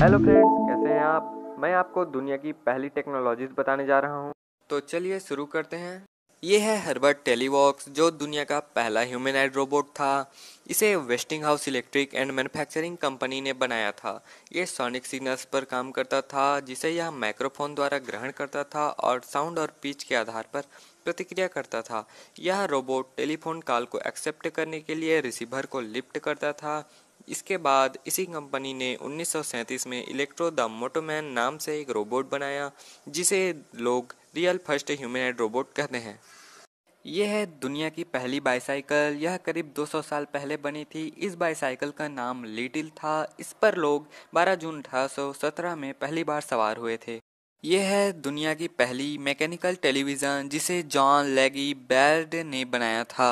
hello friends कैसे हैं आप मैं आपको दुनिया की पहली टेक्नोलॉजीज बताने जा रहा हूं तो चलिए शुरू करते हैं ये है हर्बर्ट टेलीवॉक्स जो दुनिया का पहला ह्यूमन एड रोबोट था इसे Westinghouse electric and manufacturing company ने बनाया था ये सोनिक सिग्नल्स पर काम करता था जिसे यह माइक्रोफोन द्वारा ग्रहण करता था और साउंड और पिच के आधार पर प्रतिक्रिया करता था यह रोबोट टेलीफोन कॉल को एक्सेप्ट करने के लिए रिसीवर को लिफ्ट करता था इसके बाद इसी कंपनी ने 1937 में इलेक्ट्रो द मोटोमैन नाम से एक रोबोट बनाया जिसे लोग रियल फर्स्ट ह्यूमनहेड रोबोट कहते हैं यह है दुनिया की पहली बाईसाइकिल यह करीब 200 साल पहले बनी थी इस बाईसाइकिल का नाम लिटिल था इस पर लोग 12 जून अठारह में पहली बार सवार हुए थे यह है दुनिया की पहली मैकेनिकल टेलीविज़न जिसे जॉन लेगी बेल्ड ने बनाया था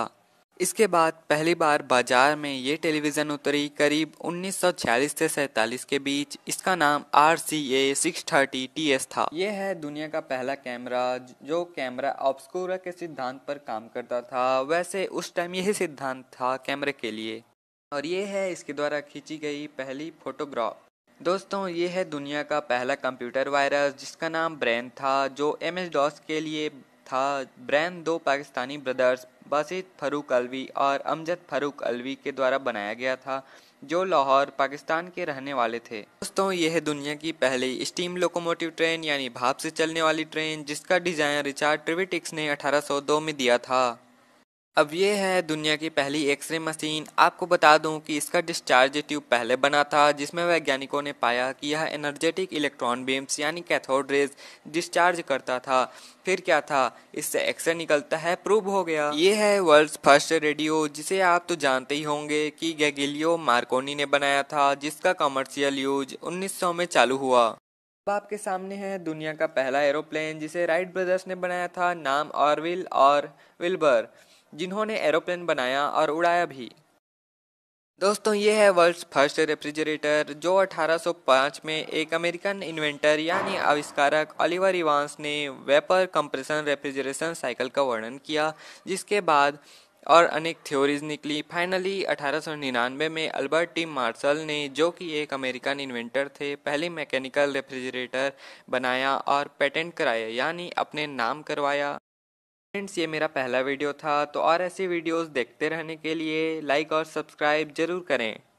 इसके बाद पहली बार बाजार में ये टेलीविज़न उतरी करीब 1946 से सैतालीस के बीच इसका नाम R C A six thirty T S था यह है दुनिया का पहला कैमरा जो कैमरा ऑब्सकोरा के सिद्धांत पर काम करता था वैसे उस टाइम यही सिद्धांत था कैमरे के लिए और ये है इसके द्वारा खींची गई पहली फोटोग्राफ दोस्तों ये है दुनिया का पहला कंप्यूटर वायरस जिसका नाम ब्रेन था जो एम एस डॉस के लिए था ब्रैन दो पाकिस्तानी ब्रदर्स बासित फरूक अलवी और अमजद फरूक अलवी के द्वारा बनाया गया था जो लाहौर पाकिस्तान के रहने वाले थे दोस्तों यह दुनिया की पहली स्टीम लोकोमोटिव ट्रेन यानी भाप से चलने वाली ट्रेन जिसका डिजाइन रिचार्ड ट्रिविटिक्स ने 1802 में दिया था अब ये है दुनिया की पहली एक्सरे मशीन आपको बता दूं कि इसका डिस्चार्ज ट्यूब पहले बना था जिसमें वैज्ञानिकों ने पाया कि यह एनर्जेटिक इलेक्ट्रॉन बीम्स यानी कैथोड रेज डिस्चार्ज करता था फिर क्या था इससे एक्सरे निकलता है प्रूव हो गया ये है वर्ल्ड फर्स्ट रेडियो जिसे आप तो जानते ही होंगे कि गैगिलियो मार्कोनी ने बनाया था जिसका कमर्शियल यूज उन्नीस में चालू हुआ अब आपके सामने है दुनिया का पहला एरोप्लेन जिसे राइट ब्रदर्स ने बनाया था नाम विल और विल्बर जिन्होंने एरोप्लेन बनाया और उड़ाया भी दोस्तों ये है वर्ल्ड्स फर्स्ट रेफ्रिजरेटर जो 1805 में एक अमेरिकन इन्वेंटर यानी आविष्कारक ओलिवर इवांस ने वेपर कंप्रेशन रेफ्रिजरेशन साइकिल का वर्णन किया जिसके बाद और अनेक थ्योरीज निकली फाइनली 1899 में अल्बर्ट टी मार्शल ने जो कि एक अमेरिकन इन्वेंटर थे पहले मैकेनिकल रेफ्रिजरेटर बनाया और पेटेंट कराया यानी अपने नाम करवाया फ्रेंड्स ये मेरा पहला वीडियो था तो और ऐसी वीडियोस देखते रहने के लिए लाइक और सब्सक्राइब जरूर करें